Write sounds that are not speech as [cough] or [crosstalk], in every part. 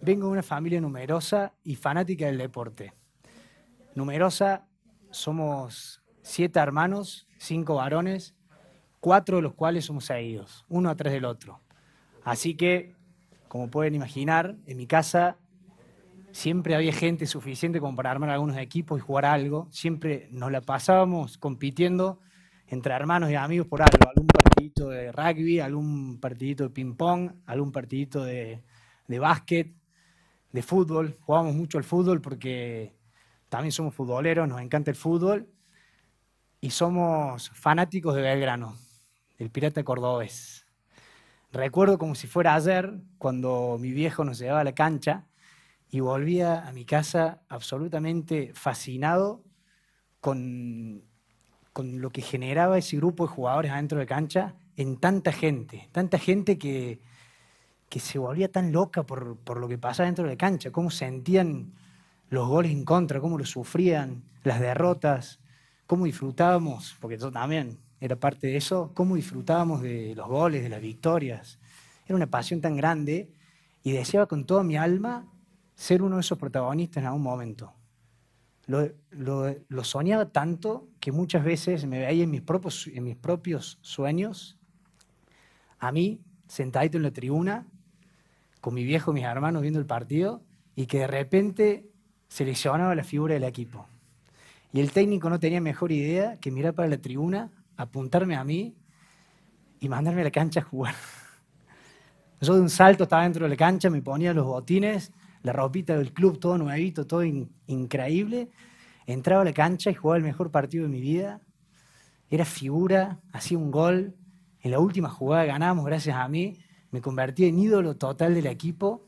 Vengo de una familia numerosa y fanática del deporte. Numerosa, somos siete hermanos, cinco varones, cuatro de los cuales somos seguidos, uno atrás del otro. Así que, como pueden imaginar, en mi casa siempre había gente suficiente como para armar algunos equipos y jugar algo. Siempre nos la pasábamos compitiendo entre hermanos y amigos por algo, algún partidito de rugby, algún partidito de ping-pong, algún partidito de de básquet, de fútbol. jugamos mucho al fútbol porque también somos futboleros, nos encanta el fútbol y somos fanáticos de Belgrano, del Pirata Cordobés. Recuerdo como si fuera ayer cuando mi viejo nos llevaba a la cancha y volvía a mi casa absolutamente fascinado con, con lo que generaba ese grupo de jugadores adentro de cancha en tanta gente, tanta gente que, que se volvía tan loca por, por lo que pasaba dentro de la cancha, cómo sentían los goles en contra, cómo los sufrían, las derrotas, cómo disfrutábamos, porque yo también era parte de eso, cómo disfrutábamos de los goles, de las victorias. Era una pasión tan grande y deseaba con toda mi alma ser uno de esos protagonistas en algún momento. Lo, lo, soñaba tanto que muchas veces me veía en mis propios, en mis propios sueños, a mí, sentadito en la tribuna, con mi viejo y mis hermanos viendo el partido y que de repente seleccionaba la figura del equipo. Y el técnico no tenía mejor idea que mirar para la tribuna, apuntarme a mí y mandarme a la cancha a jugar. [laughs] Yo de un salto estaba dentro de la cancha, me ponía los botines, la ropita del club, todo nuevito, todo increíble. Entraba a la cancha y jugaba el mejor partido de mi vida. Era figura, hacía un gol. En la última jugada ganamos gracias a mí me convertí en ídolo total del equipo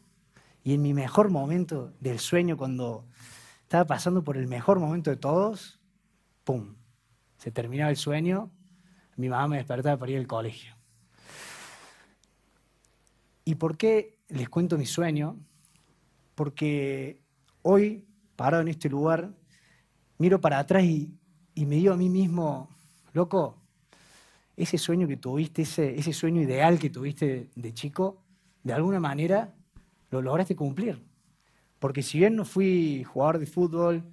y en mi mejor momento del sueño, cuando estaba pasando por el mejor momento de todos, ¡pum! Se terminaba el sueño, mi mamá me despertaba para ir al colegio. ¿Y por qué les cuento mi sueño? Porque hoy, parado en este lugar, miro para atrás y, y me digo a mí mismo, loco, ese sueño que tuviste, ese, ese sueño ideal que tuviste de, chico, de alguna manera lo lograste cumplir. Porque si bien no fui jugador de fútbol,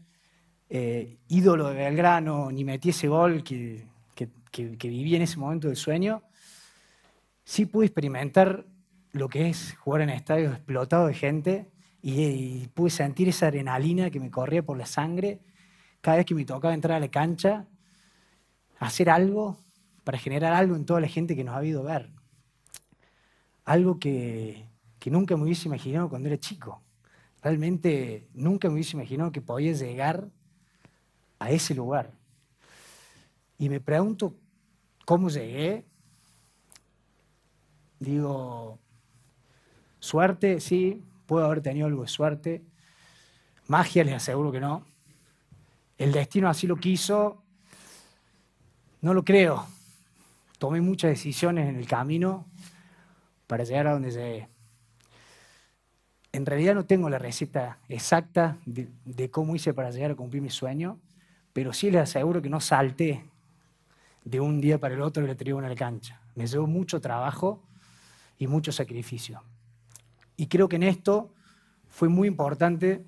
eh, ídolo de Belgrano, ni metí ese gol que, que, viví en ese momento del sueño, sí pude experimentar lo que es jugar en estadios explotados de gente y, pude sentir esa adrenalina que me corría por la sangre cada vez que me tocaba entrar a la cancha, hacer algo para generar algo en toda la gente que nos ha habido ver. Algo que, que nunca me hubiese imaginado cuando era chico. Realmente nunca me hubiese imaginado que podía llegar a ese lugar. Y me pregunto cómo llegué. Digo, suerte, sí, puedo haber tenido algo de suerte. Magia, les aseguro que no. El destino así lo quiso. No lo creo tomé muchas decisiones en el camino para llegar a donde llegué. En realidad no tengo la receta exacta de, cómo hice para llegar a cumplir mi sueño, pero sí les aseguro que no salté de un día para el otro de la tribuna en cancha. Me llevó mucho trabajo y mucho sacrificio. Y creo que en esto fue muy importante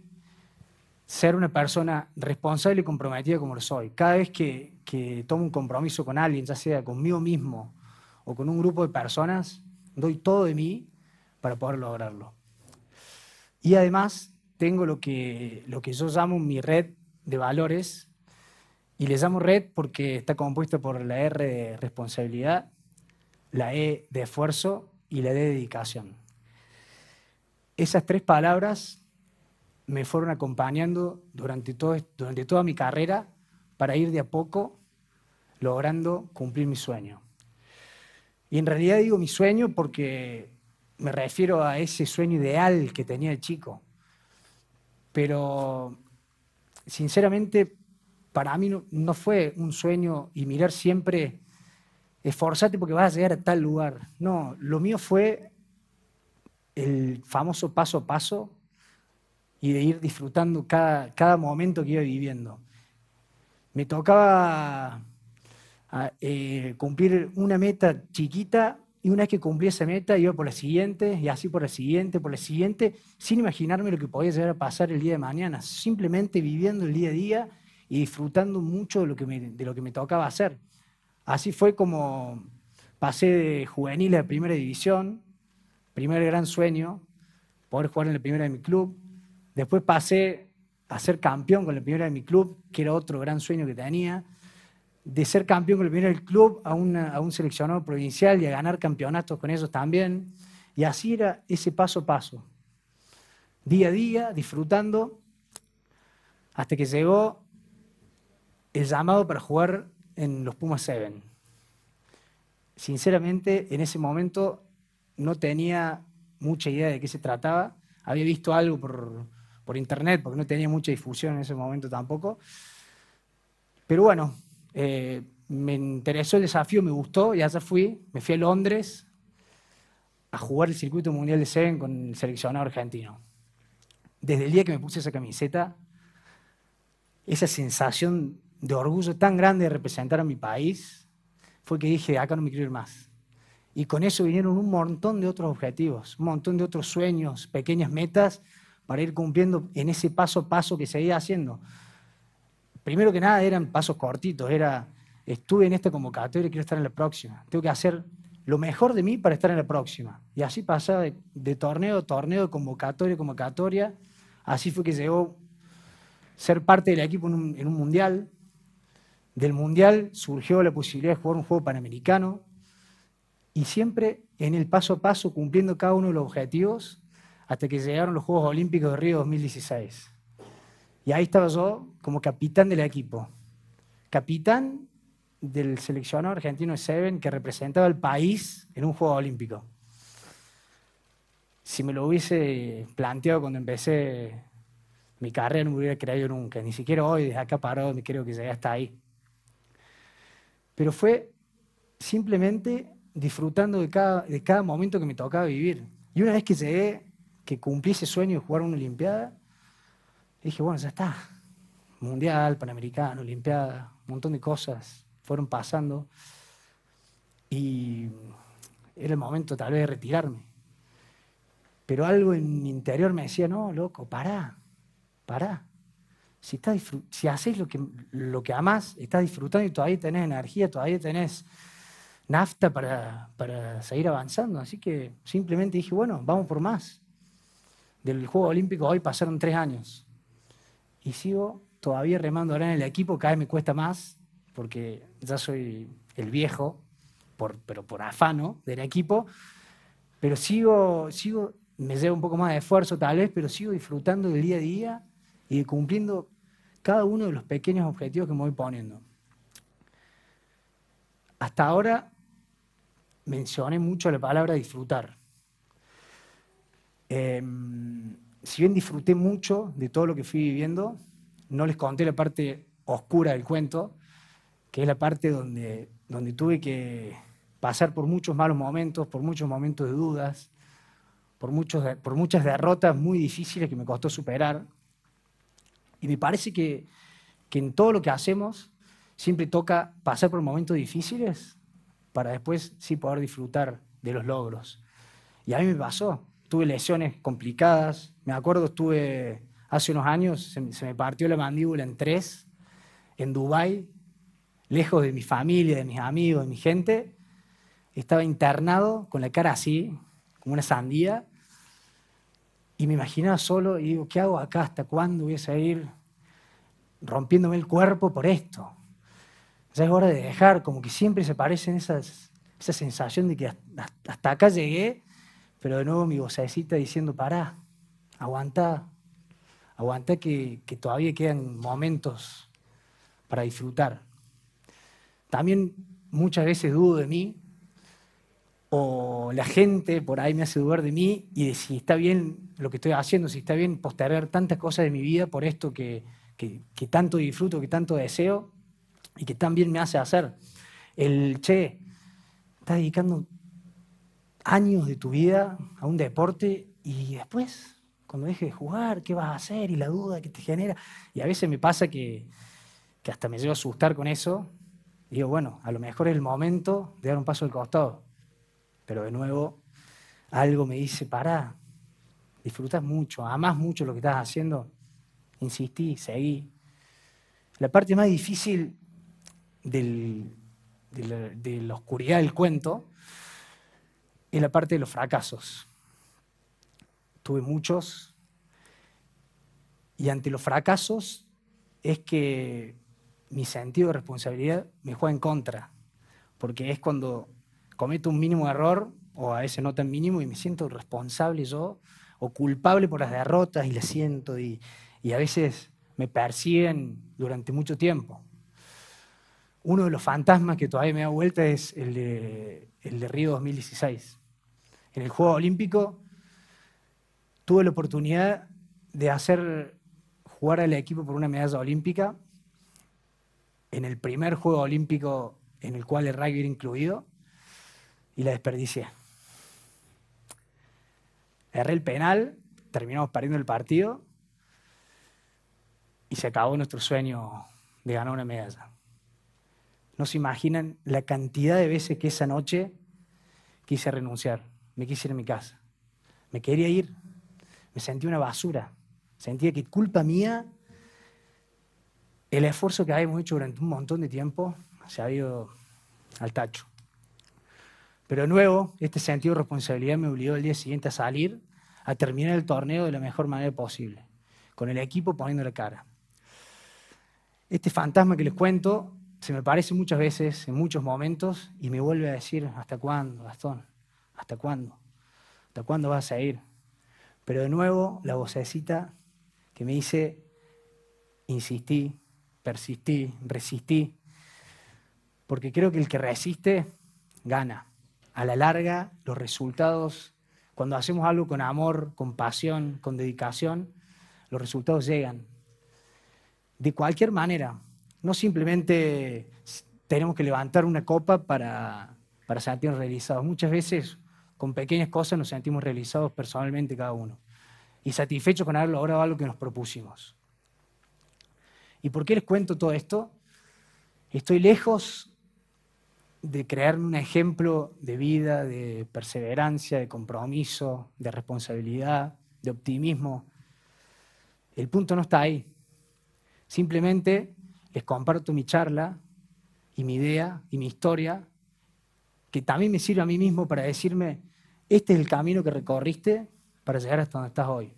ser una persona responsable y comprometida como lo soy. Cada vez que, que tomo un compromiso con alguien, ya sea conmigo mismo o con un grupo de personas, doy todo de mí para poder lograrlo. Y además tengo lo que, lo que yo llamo mi red de valores, y le llamo red porque está compuesta por la R de responsabilidad, la E de esfuerzo y la D de dedicación. Esas tres palabras me fueron acompañando durante, toda mi carrera para ir de a poco logrando cumplir mi sueño. Y en realidad digo mi sueño porque me refiero a ese sueño ideal que tenía el chico. Pero sinceramente, para mí no, no fue un sueño y mirar siempre, esforzate porque vas a llegar a tal lugar. No, lo mío fue el famoso paso a paso y de ir disfrutando cada, cada momento que iba viviendo. Me tocaba ah, eh, cumplir una meta chiquita y una vez que cumplí esa meta iba por la siguiente y así por la siguiente, por la siguiente, sin imaginarme lo que podía llegar a pasar el día de mañana, simplemente viviendo el día a día y disfrutando mucho de lo que de lo que me tocaba hacer. Así fue como pasé de juvenil a primera división, primer gran sueño, poder jugar en la primera de mi club, Después pasé a ser campeón con la primera de mi club, que era otro gran sueño que tenía. De ser campeón con la primera del club a, un seleccionado provincial y a ganar campeonatos con ellos también. Y así era ese paso a paso. Día a día, disfrutando, hasta que llegó el llamado para jugar en los Pumas Seven. Sinceramente, en ese momento no tenía mucha idea de qué se trataba. Había visto algo por, por internet, porque no tenía mucha difusión en ese momento tampoco. Pero bueno, eh, me interesó el desafío, me gustó y allá fui. Me fui a Londres a jugar el circuito mundial de Seven con el seleccionado argentino. Desde el día que me puse esa camiseta, esa sensación de orgullo tan grande de representar a mi país, fue que dije, acá no me quiero ir más. Y con eso vinieron un montón de otros objetivos, un montón de otros sueños, pequeñas metas para ir cumpliendo en ese paso a paso que seguía haciendo. Primero que nada eran pasos cortitos, era estuve en esta convocatoria y quiero estar en la próxima. Tengo que hacer lo mejor de mí para estar en la próxima. Y así pasaba de, torneo a torneo, convocatoria a convocatoria. Así fue que llegó ser parte del equipo en un, en un mundial. Del mundial surgió la posibilidad de jugar un juego panamericano. Y siempre en el paso a paso, cumpliendo cada uno de los objetivos, hasta que llegaron los Juegos Olímpicos de Río 2016. Y ahí estaba yo como capitán del equipo, capitán del seleccionado argentino de Seven que representaba al país en un Juego Olímpico. Si me lo hubiese planteado cuando empecé mi carrera, no me hubiera creído nunca, ni siquiera hoy, desde acá para donde creo que llegué hasta ahí. Pero fue simplemente disfrutando de cada, de cada momento que me tocaba vivir. Y una vez que llegué que cumplí ese sueño de jugar una Olimpiada, dije, bueno, ya está. Mundial, Panamericano, Olimpiada, un montón de cosas fueron pasando. Y era el momento tal vez de retirarme. Pero algo en mi interior me decía, no, loco, para para Si, estás si haces lo que, lo que amás, estás disfrutando y todavía tenés energía, todavía tenés nafta para, para seguir avanzando. Así que simplemente dije, bueno, vamos por más del Juego Olímpico, hoy pasaron tres años. Y sigo todavía remando ahora en el equipo, cada vez me cuesta más, porque ya soy el viejo, pero por afano del equipo. Pero sigo, sigo, me lleva un poco más de esfuerzo tal vez, pero sigo disfrutando del día a día y cumpliendo cada uno de los pequeños objetivos que me voy poniendo. Hasta ahora mencioné mucho la palabra disfrutar. Eh, si bien disfruté mucho de todo lo que fui viviendo, no les conté la parte oscura del cuento, que es la parte donde, donde tuve que pasar por muchos malos momentos, por muchos momentos de dudas, por, muchos, por muchas derrotas muy difíciles que me costó superar. Y me parece que, que en todo lo que hacemos siempre toca pasar por momentos difíciles para después sí poder disfrutar de los logros. Y a mí me pasó, tuve lesiones complicadas. Me acuerdo, estuve hace unos años, se, me partió la mandíbula en tres, en Dubái, lejos de mi familia, de mis amigos, de mi gente. Estaba internado con la cara así, como una sandía, y me imaginaba solo y digo, ¿qué hago acá? ¿Hasta cuándo voy a seguir rompiéndome el cuerpo por esto? Ya es hora de dejar, como que siempre se parecen esas, esa sensación de que hasta acá llegué pero de nuevo mi vocecita diciendo, pará, aguanta aguanta que, todavía quedan momentos para disfrutar. También muchas veces dudo de mí, o la gente por ahí me hace dudar de mí y de si está bien lo que estoy haciendo, si está bien postergar tantas cosas de mi vida por esto que, que tanto disfruto, que tanto deseo y que tan bien me hace hacer. El che, está dedicando años de tu vida a un deporte y después, cuando dejes de jugar, ¿qué vas a hacer? Y la duda que te genera. Y a veces me pasa que, hasta me llevo a asustar con eso. digo, bueno, a lo mejor es el momento de dar un paso al costado. Pero de nuevo, algo me dice, pará, disfrutas mucho, amas mucho lo que estás haciendo, insistí, seguí. La parte más difícil de la oscuridad del cuento es la parte de los fracasos. Tuve muchos y ante los fracasos es que mi sentido de responsabilidad me juega en contra, porque es cuando cometo un mínimo error, o a veces no tan mínimo, y me siento responsable yo, o culpable por las derrotas, y le siento, y, a veces me persiguen durante mucho tiempo. Uno de los fantasmas que todavía me da vuelta es el de, el de Río 2016 en el Juego Olímpico, tuve la oportunidad de hacer jugar al equipo por una medalla olímpica en el primer Juego Olímpico en el cual el rugby era incluido y la desperdicié. Erré el penal, terminamos perdiendo el partido y se acabó nuestro sueño de ganar una medalla. No se imaginan la cantidad de veces que esa noche quise renunciar me quise ir a mi casa. Me quería ir, me sentí una basura. Sentía que culpa mía el esfuerzo que habíamos hecho durante un montón de tiempo se ha ido al tacho. Pero de nuevo, este sentido de responsabilidad me obligó el día siguiente a salir, a terminar el torneo de la mejor manera posible, con el equipo poniendo la cara. Este fantasma que les cuento se me parece muchas veces, en muchos momentos, y me vuelve a decir, ¿hasta cuándo, Gastón? ¿Hasta cuándo? ¿Hasta cuándo vas a ir? Pero de nuevo la vocecita que me dice, insistí, persistí, resistí, porque creo que el que resiste gana. A la larga, los resultados, cuando hacemos algo con amor, con pasión, con dedicación, los resultados llegan. De cualquier manera, no simplemente tenemos que levantar una copa para, para sentirnos realizados. Muchas veces con pequeñas cosas nos sentimos realizados personalmente cada uno y satisfechos con haber logrado algo que nos propusimos. ¿Y por qué les cuento todo esto? Estoy lejos de crear un ejemplo de vida, de perseverancia, de compromiso, de responsabilidad, de optimismo. El punto no está ahí. Simplemente les comparto mi charla y mi idea y mi historia, que también me sirve a mí mismo para decirme, este es el camino que recorriste para llegar hasta donde estás hoy.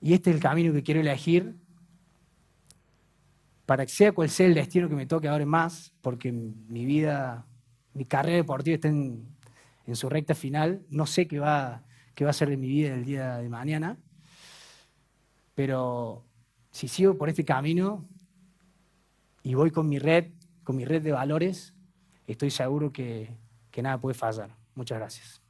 Y este es el camino que quiero elegir para que sea cual sea el destino que me toque ahora más, porque mi vida, mi carrera deportiva está en, su recta final. No sé qué va, va a ser de mi vida el día de mañana, pero si sigo por este camino y voy con mi red, con mi red de valores, estoy seguro que, que nada puede fallar. Muchas gracias.